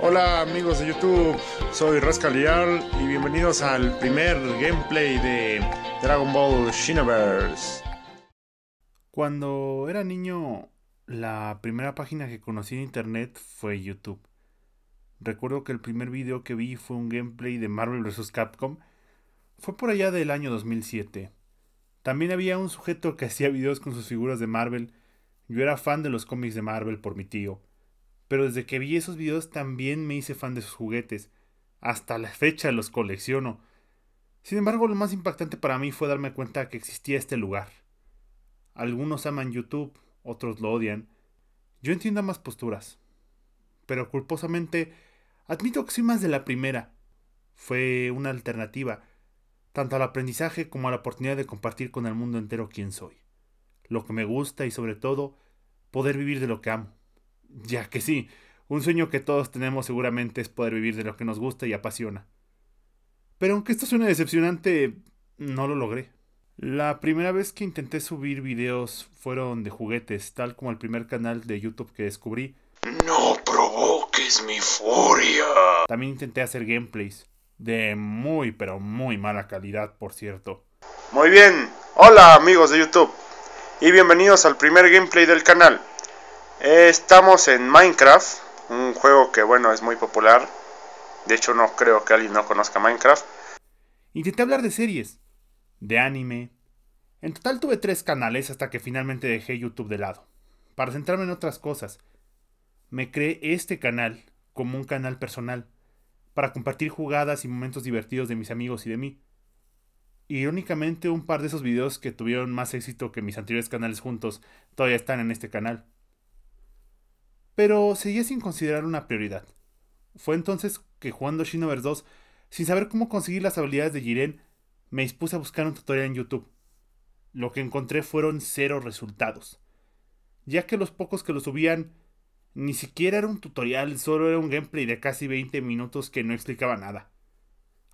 Hola amigos de YouTube, soy Rascalial y bienvenidos al primer gameplay de Dragon Ball Xenoverse. Cuando era niño, la primera página que conocí en internet fue YouTube. Recuerdo que el primer video que vi fue un gameplay de Marvel vs. Capcom. Fue por allá del año 2007. También había un sujeto que hacía videos con sus figuras de Marvel. Yo era fan de los cómics de Marvel por mi tío pero desde que vi esos videos también me hice fan de sus juguetes. Hasta la fecha los colecciono. Sin embargo, lo más impactante para mí fue darme cuenta que existía este lugar. Algunos aman YouTube, otros lo odian. Yo entiendo ambas posturas. Pero culposamente, admito que soy más de la primera. Fue una alternativa, tanto al aprendizaje como a la oportunidad de compartir con el mundo entero quién soy, lo que me gusta y sobre todo, poder vivir de lo que amo. Ya que sí, un sueño que todos tenemos seguramente es poder vivir de lo que nos gusta y apasiona. Pero aunque esto suene decepcionante, no lo logré. La primera vez que intenté subir videos fueron de juguetes, tal como el primer canal de YouTube que descubrí. No provoques mi furia. También intenté hacer gameplays, de muy pero muy mala calidad, por cierto. Muy bien, hola amigos de YouTube, y bienvenidos al primer gameplay del canal. Eh, estamos en Minecraft, un juego que bueno es muy popular. De hecho no creo que alguien no conozca Minecraft. Intenté hablar de series, de anime. En total tuve tres canales hasta que finalmente dejé YouTube de lado, para centrarme en otras cosas. Me creé este canal como un canal personal, para compartir jugadas y momentos divertidos de mis amigos y de mí. Irónicamente, un par de esos videos que tuvieron más éxito que mis anteriores canales juntos todavía están en este canal pero seguía sin considerar una prioridad. Fue entonces que jugando Shinovers 2, sin saber cómo conseguir las habilidades de Jiren, me dispuse a buscar un tutorial en YouTube. Lo que encontré fueron cero resultados, ya que los pocos que lo subían ni siquiera era un tutorial, solo era un gameplay de casi 20 minutos que no explicaba nada.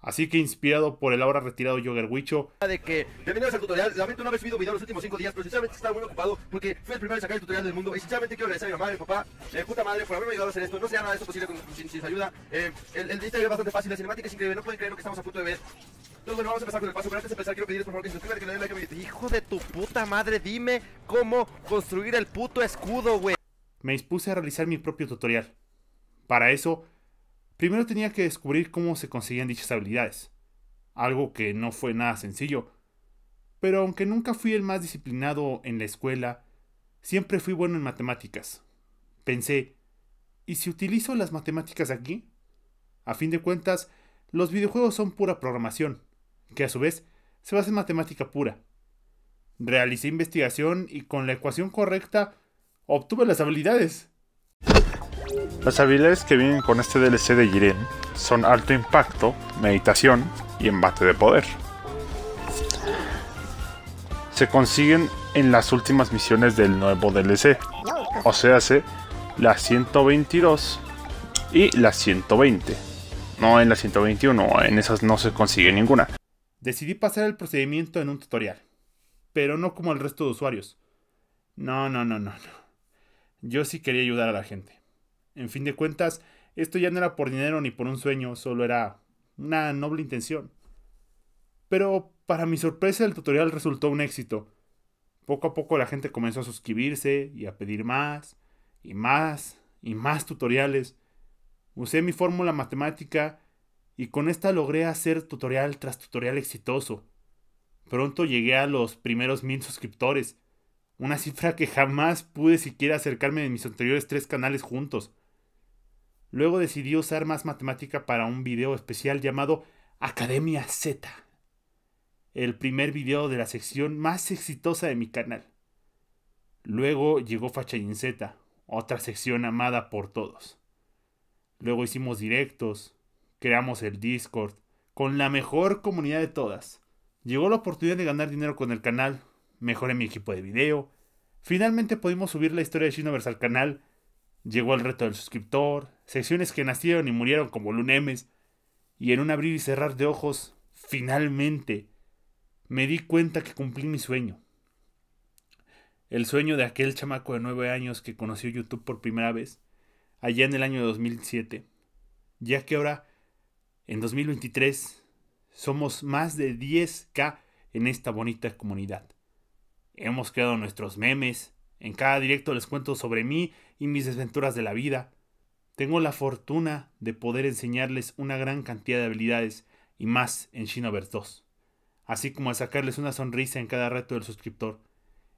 Así que inspirado por el ahora retirado Yoger Wicho. De que, bienvenidos al tutorial, lamento no haber subido video los últimos 5 días, pero sinceramente estaba muy ocupado porque fui el primero en sacar el tutorial del mundo y sinceramente quiero agradecer a mi mamá, mi papá, eh, puta madre, por haberme ayudado a hacer esto. No sería nada de esto posible sin, su ayuda. Eh, el, el es bastante fácil, la cinemática es increíble, no pueden creer lo que estamos a punto de ver. Entonces bueno, vamos a empezar con el paso, pero antes de empezar quiero pedirles por favor que se suscriban, que le den like a mi... Hijo de tu puta madre, dime cómo construir el puto escudo, güey. Me dispuse a realizar mi propio tutorial. Para eso Primero tenía que descubrir cómo se conseguían dichas habilidades, algo que no fue nada sencillo. Pero aunque nunca fui el más disciplinado en la escuela, siempre fui bueno en matemáticas. Pensé, ¿y si utilizo las matemáticas aquí? A fin de cuentas, los videojuegos son pura programación, que a su vez se basa en matemática pura. Realicé investigación y con la ecuación correcta obtuve las habilidades. Las habilidades que vienen con este DLC de Jiren son alto impacto, meditación y embate de poder. Se consiguen en las últimas misiones del nuevo DLC, o sea, hace la 122 y la 120. No en la 121, en esas no se consigue ninguna. Decidí pasar el procedimiento en un tutorial, pero no como el resto de usuarios. No, no, no, no, no. Yo sí quería ayudar a la gente. En fin de cuentas, esto ya no era por dinero ni por un sueño, solo era una noble intención. Pero para mi sorpresa el tutorial resultó un éxito. Poco a poco la gente comenzó a suscribirse y a pedir más, y más, y más tutoriales. Usé mi fórmula matemática y con esta logré hacer tutorial tras tutorial exitoso. Pronto llegué a los primeros mil suscriptores, una cifra que jamás pude siquiera acercarme de mis anteriores tres canales juntos. Luego decidió usar más matemática para un video especial llamado Academia Z, el primer video de la sección más exitosa de mi canal. Luego llegó Fachayin Z, otra sección amada por todos. Luego hicimos directos, creamos el Discord, con la mejor comunidad de todas. Llegó la oportunidad de ganar dinero con el canal, mejoré mi equipo de video, finalmente pudimos subir la historia de Shinoverse al canal, llegó el reto del suscriptor, secciones que nacieron y murieron como lunemes, y en un abrir y cerrar de ojos, finalmente, me di cuenta que cumplí mi sueño. El sueño de aquel chamaco de nueve años que conoció YouTube por primera vez, allá en el año 2007, ya que ahora, en 2023, somos más de 10k en esta bonita comunidad. Hemos creado nuestros memes, en cada directo les cuento sobre mí y mis desventuras de la vida. Tengo la fortuna de poder enseñarles una gran cantidad de habilidades y más en Shinoverse 2, así como de sacarles una sonrisa en cada reto del suscriptor,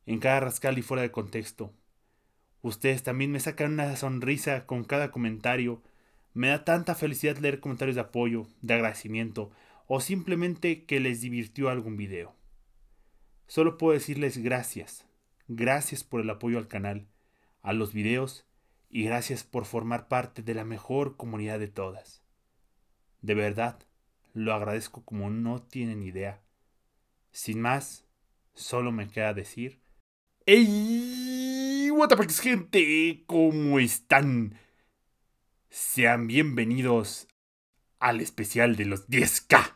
en cada rascal y fuera de contexto. Ustedes también me sacan una sonrisa con cada comentario. Me da tanta felicidad leer comentarios de apoyo, de agradecimiento o simplemente que les divirtió algún video. Solo puedo decirles gracias. Gracias por el apoyo al canal, a los videos y gracias por formar parte de la mejor comunidad de todas. De verdad, lo agradezco como no tienen idea. Sin más, solo me queda decir... ¡Ey! What gente! ¿Cómo están? Sean bienvenidos al especial de los 10K.